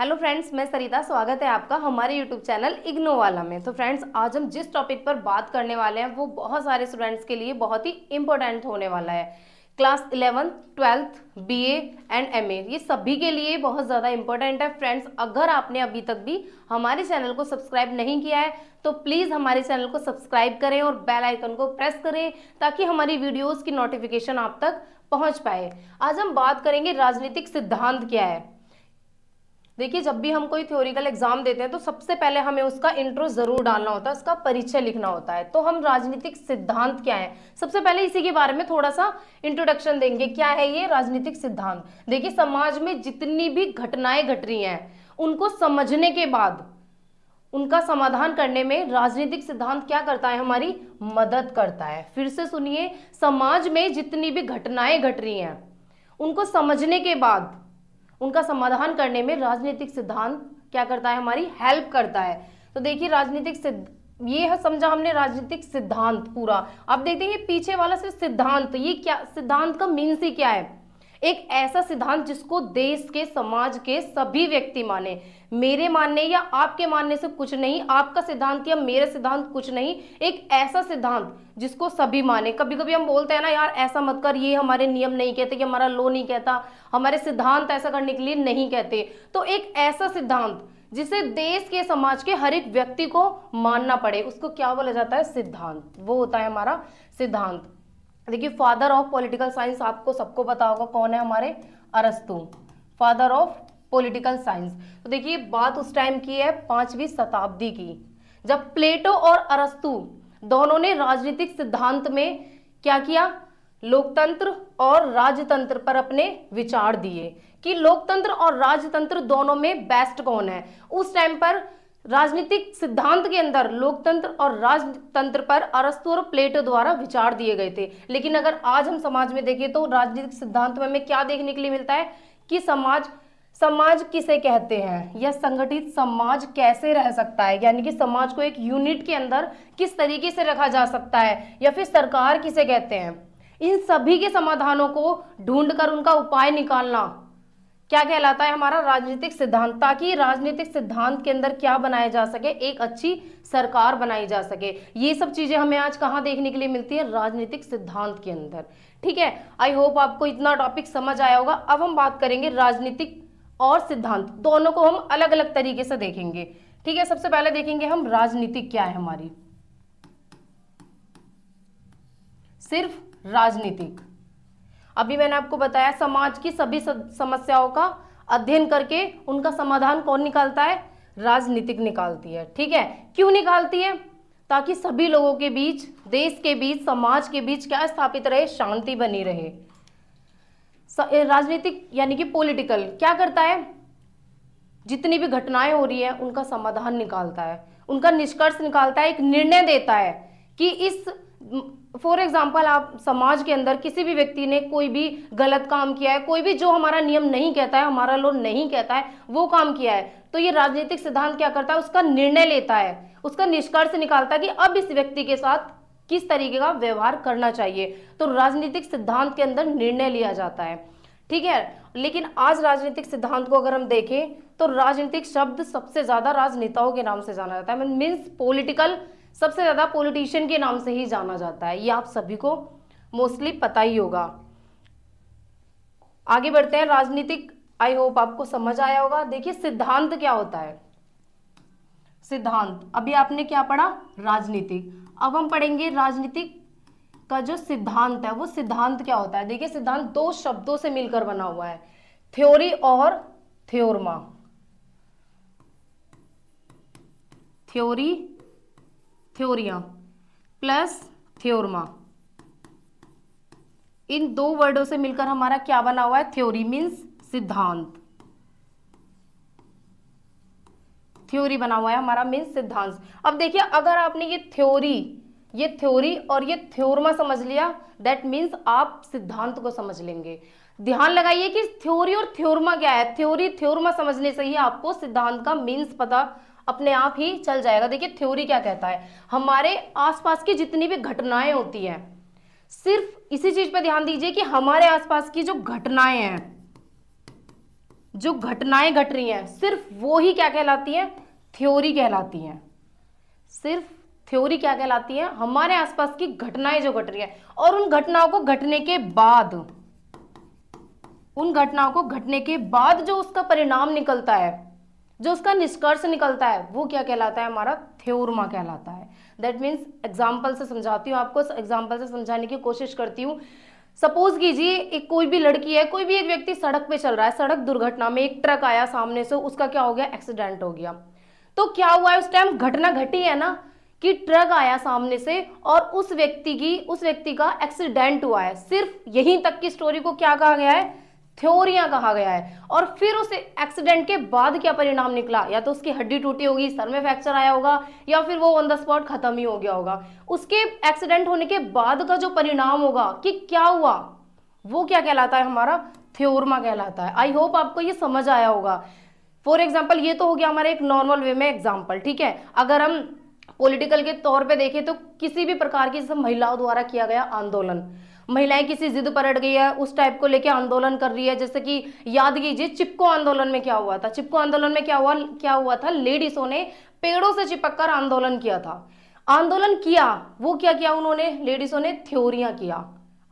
hello friends मैं सरिता स्वागत है आपका हमारे यूट्यूब चैनल इग्नो वाला में तो फ्रेंड्स आज हम जिस टॉपिक पर बात करने वाले हैं वो बहुत सारे स्टूडेंट्स के लिए बहुत ही इम्पोर्टेंट होने वाला है class eleventh twelfth BA and MA ये सभी के लिए बहुत ज़्यादा इंपॉर्टेंट है फ्रेंड्स अगर आपने अभी तक भी हमारे चैनल को सब्सक्राइब नहीं किया है तो प्लीज़ हमारे चैनल को सब्सक्राइब करें और बेल आइकन को प्रेस करें ताकि हमारी वीडियोज़ की नोटिफिकेशन आप तक पहुँच पाए आज हम बात करेंगे राजनीतिक सिद्धांत क्या है देखिए जब भी हम कोई थ्योरिकल एग्जाम देते हैं तो सबसे पहले हमें उसका इंट्रो जरूर डालना होता है उसका परिचय लिखना होता है तो हम राजनीतिक सिद्धांत क्या है सबसे पहले इसी के बारे में थोड़ा सा इंट्रोडक्शन देंगे क्या है ये राजनीतिक सिद्धांत देखिए समाज में जितनी भी घटनाएं घट रही हैं उनको समझने के बाद उनका समाधान करने में राजनीतिक सिद्धांत क्या करता है हमारी मदद करता है फिर से सुनिए समाज में जितनी भी घटनाएं घट रही हैं उनको समझने के बाद उनका समाधान करने में राजनीतिक सिद्धांत क्या करता है हमारी हेल्प करता है तो देखिए राजनीतिक ये है समझा हमने राजनीतिक सिद्धांत पूरा अब देखते हैं पीछे वाला सिर्फ सिद्धांत ये क्या सिद्धांत का मीन्स ही क्या है एक ऐसा सिद्धांत जिसको देश के समाज के सभी व्यक्ति माने मेरे मानने या आपके मानने से कुछ नहीं आपका सिद्धांत या मेरा सिद्धांत कुछ नहीं एक ऐसा सिद्धांत जिसको सभी माने कभी कभी हम बोलते हैं ना यार ऐसा मत कर ये हमारे नियम नहीं कहते कि हमारा लो नहीं कहता हमारे सिद्धांत ऐसा करने के लिए नहीं कहते तो एक ऐसा सिद्धांत जिसे देश के समाज के हर एक व्यक्ति को मानना पड़े उसको क्या बोला जाता है सिद्धांत वो होता है हमारा सिद्धांत देखिए फादर ऑफ पॉलिटिकल साइंस आपको सबको पता होगा कौन है हमारे अरस्तु फादर ऑफ पॉलिटिकल साइंस तो देखिए बात उस टाइम की है पांचवी शताब्दी की जब प्लेटो और अरस्तु दोनों ने राजनीतिक सिद्धांत में क्या किया लोकतंत्र और राजतंत्र पर अपने विचार दिए कि लोकतंत्र और राजतंत्र दोनों में बेस्ट कौन है उस टाइम पर राजनीतिक सिद्धांत के अंदर लोकतंत्र और राजतंत्र पर अरस्तु और प्लेटो द्वारा विचार दिए गए थे लेकिन अगर आज हम समाज में देखें तो राजनीतिक सिद्धांत में हमें क्या देखने के लिए मिलता है कि समाज समाज किसे कहते हैं या संगठित समाज कैसे रह सकता है यानी कि समाज को एक यूनिट के अंदर किस तरीके से रखा जा सकता है या फिर सरकार किसे कहते हैं इन सभी के समाधानों को ढूंढकर उनका उपाय निकालना क्या कहलाता है हमारा राजनीतिक सिद्धांत ताकि राजनीतिक सिद्धांत के अंदर क्या बनाया जा सके एक अच्छी सरकार बनाई जा सके ये सब चीज़ें हमें आज कहाँ देखने के लिए मिलती है राजनीतिक सिद्धांत के अंदर ठीक है आई होप आपको इतना टॉपिक समझ आया होगा अब हम बात करेंगे राजनीतिक और सिद्धांत दोनों को हम अलग अलग तरीके से देखेंगे ठीक है सबसे पहले देखेंगे हम राजनीतिक क्या है हमारी सिर्फ राजनीतिक अभी मैंने आपको बताया समाज की सभी समस्याओं का अध्ययन करके उनका समाधान कौन निकालता है राजनीतिक निकालती है ठीक है क्यों निकालती है ताकि सभी लोगों के बीच देश के बीच समाज के बीच क्या स्थापित रहे शांति बनी रहे राजनीतिक यानी कि पॉलिटिकल क्या करता है जितनी भी घटनाएं हो रही है उनका समाधान निकालता है उनका निष्कर्ष निकालता है एक निर्णय देता है कि इस फॉर एग्जाम्पल आप समाज के अंदर किसी भी व्यक्ति ने कोई भी गलत काम किया है कोई भी जो हमारा नियम नहीं कहता है हमारा लोन नहीं कहता है वो काम किया है तो ये राजनीतिक सिद्धांत क्या करता है उसका निर्णय लेता है उसका निष्कर्ष निकालता है कि अब इस व्यक्ति के साथ किस तरीके का व्यवहार करना चाहिए तो राजनीतिक सिद्धांत के अंदर निर्णय लिया जाता है ठीक है लेकिन आज राजनीतिक सिद्धांत को अगर हम देखें तो राजनीतिक शब्द सबसे ज्यादा राजनेताओं के नाम से जाना जाता है मीन्स पोलिटिकल सबसे ज़्यादा पॉलिटिशियन के नाम से ही जाना जाता है ये आप सभी को मोस्टली पता ही होगा आगे बढ़ते हैं राजनीतिक आई होप आपको समझ आया होगा देखिए सिद्धांत क्या होता है सिद्धांत अभी आपने क्या पढ़ा राजनीतिक अब हम पढ़ेंगे राजनीतिक का जो सिद्धांत है वो सिद्धांत क्या होता है देखिए सिद्धांत दो शब्दों से मिलकर बना हुआ है थ्योरी और थ्योरमा थ्योरी थ्योरिया प्लस थ्योरमा इन दो वर्डों से मिलकर हमारा क्या बना हुआ है थ्योरी मीन्स सिद्धांत थ्योरी बना हुआ है हमारा मीन्स सिद्धांत अब देखिए अगर आपने ये थ्योरी ये थ्योरी और ये थ्योरमा समझ लिया दैट मीन्स आप सिद्धांत को समझ लेंगे ध्यान लगाइए कि थ्योरी और थ्योरमा क्या है थ्योरी थ्योरमा समझने से ही आपको सिद्धांत का मीन्स पता अपने आप ही चल जाएगा देखिए थ्योरी क्या कहता है हमारे आसपास की जितनी भी घटनाएं होती हैं सिर्फ इसी चीज पर ध्यान दीजिए कि हमारे आसपास की जो घटनाएं हैं जो घटनाएं घट रही हैं सिर्फ वो ही क्या कहलाती हैं थ्योरी कहलाती हैं सिर्फ थ्योरी क्या कहलाती है हमारे आसपास की घटनाएं जो घट रही है और उन घटनाओं को घटने के बाद उन घटनाओं को घटने के बाद जो उसका परिणाम निकलता है जो उसका निष्कर्ष निकलता है वो क्या कहलाता है हमारा थ्योरमा कहलाता है दैट मीन्स एग्जाम्पल से समझाती हूँ आपको एग्जाम्पल से समझाने की कोशिश करती हूँ सपोज कीजिए एक कोई भी लड़की है कोई भी एक व्यक्ति सड़क पे चल रहा है सड़क दुर्घटना में एक ट्रक आया सामने से उसका क्या हो गया एक्सीडेंट हो गया तो क्या हुआ है उस टाइम घटना घटी है ना कि ट्रक आया सामने से और उस व्यक्ति की उस व्यक्ति का एक्सीडेंट हुआ है सिर्फ यहीं तक की स्टोरी को क्या कहा गया है थ्योरियां कहा गया है और फिर उस एक्सीडेंट के बाद क्या परिणाम निकला या तो उसकी हड्डी टूटी होगी सर में फ्रैक्चर आया होगा या फिर वो ऑन द स्पॉट खत्म ही हो गया होगा उसके एक्सीडेंट होने के बाद का जो परिणाम होगा कि क्या हुआ वो क्या कहलाता है हमारा थ्योरमा कहलाता है आई होप आपको ये समझ आया होगा फॉर एग्जाम्पल ये तो हो गया हमारे एक नॉर्मल वे में एग्जाम्पल ठीक है अगर हम पोलिटिकल के तौर पर देखें तो किसी भी प्रकार की महिलाओं द्वारा किया गया आंदोलन महिलाएं किसी जिद पर अट गई है उस टाइप को लेकर आंदोलन कर रही है जैसे कि याद कीजिए चिपको आंदोलन में क्या हुआ था चिपको आंदोलन में क्या हुआ क्या हुआ था लेडीसों ने पेड़ों से चिपक कर आंदोलन किया था आंदोलन किया वो क्या किया उन्होंने लेडीसों ने थ्योरिया किया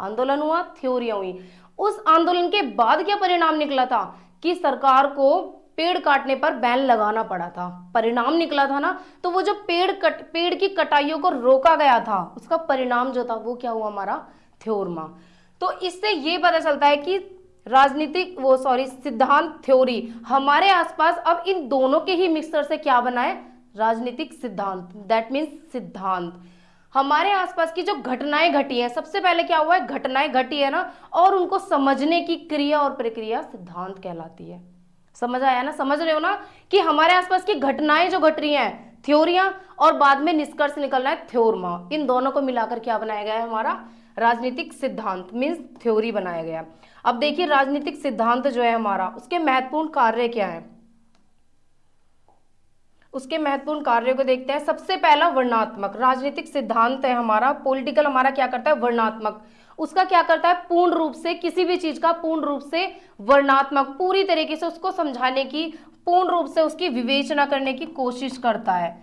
आंदोलन हुआ थ्योरिया हुई उस आंदोलन के बाद क्या परिणाम निकला था कि सरकार को पेड़ काटने पर बैन लगाना पड़ा था परिणाम निकला था ना तो वो जो पेड़ कट पेड़ की कटाइयों को रोका गया था उसका परिणाम जो था वो क्या हुआ हमारा थ्योरमा तो इससे ये पता चलता है कि राजनीतिक वो सॉरी सिद्धांत थ्योरी हमारे आसपास अब इन दोनों के ही मिक्सर से क्या बना है राजनीतिक सिद्धांत दैट मीन्स सिद्धांत हमारे आसपास की जो घटनाएं घटी हैं सबसे पहले क्या हुआ है घटनाएं घटी है ना और उनको समझने की क्रिया और प्रक्रिया सिद्धांत कहलाती है समझ आया ना समझ रहे हो ना कि हमारे आसपास की घटनाएं जो घट रही हैं थ्योरिया और बाद में निष्कर्ष निकलना है थ्योरमा इन दोनों को मिलाकर क्या बनाया गया है हमारा राजनीतिक सिद्धांत मीन्स थ्योरी बनाया गया अब देखिए राजनीतिक सिद्धांत जो है हमारा उसके महत्वपूर्ण कार्य क्या है उसके महत्वपूर्ण कार्यों को देखते हैं सबसे पहला वर्णात्मक राजनीतिक सिद्धांत है हमारा पॉलिटिकल हमारा क्या करता है वर्णात्मक उसका क्या करता है पूर्ण रूप से किसी भी चीज का पूर्ण रूप से वर्णात्मक पूरी तरीके से उसको समझाने की पूर्ण रूप से उसकी विवेचना करने की कोशिश करता है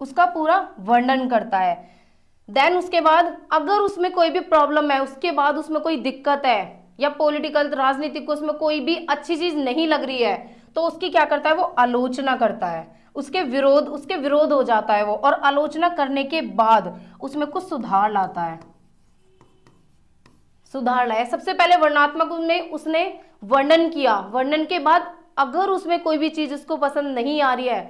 उसका पूरा वर्णन करता है देन उसके बाद अगर उसमें कोई भी प्रॉब्लम है उसके बाद उसमें कोई दिक्कत है या पॉलिटिकल राजनीतिक को उसमें कोई भी अच्छी चीज नहीं लग रही है तो उसकी क्या करता है वो आलोचना करता है उसके विरोध उसके विरोध हो जाता है वो और आलोचना करने के बाद उसमें कुछ सुधार लाता है सुधार लाया सबसे पहले वर्णात्मक में उसने वर्णन किया वर्णन के बाद अगर उसमें कोई भी चीज उसको पसंद नहीं आ रही है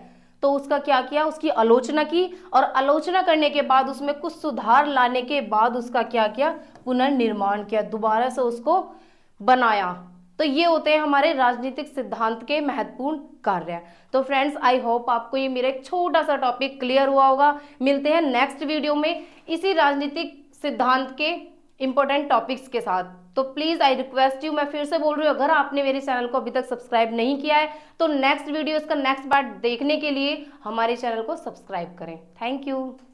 तो उसका क्या किया उसकी आलोचना की और आलोचना करने के बाद उसमें कुछ सुधार लाने के बाद उसका क्या किया पुनर्निर्माण किया दोबारा से उसको बनाया तो ये होते हैं हमारे राजनीतिक सिद्धांत के महत्वपूर्ण कार्य तो फ्रेंड्स आई होप आपको ये मेरा एक छोटा सा टॉपिक क्लियर हुआ होगा मिलते हैं नेक्स्ट वीडियो में इसी राजनीतिक सिद्धांत के इंपॉर्टेंट टॉपिक्स के साथ तो प्लीज़ आई रिक्वेस्ट यू मैं फिर से बोल रही हूँ अगर आपने मेरे चैनल को अभी तक सब्सक्राइब नहीं किया है तो नेक्स्ट वीडियो का नेक्स्ट पार्ट देखने के लिए हमारे चैनल को सब्सक्राइब करें थैंक यू